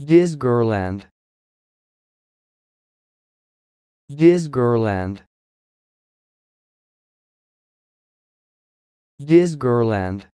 This girland. This girland. This girland.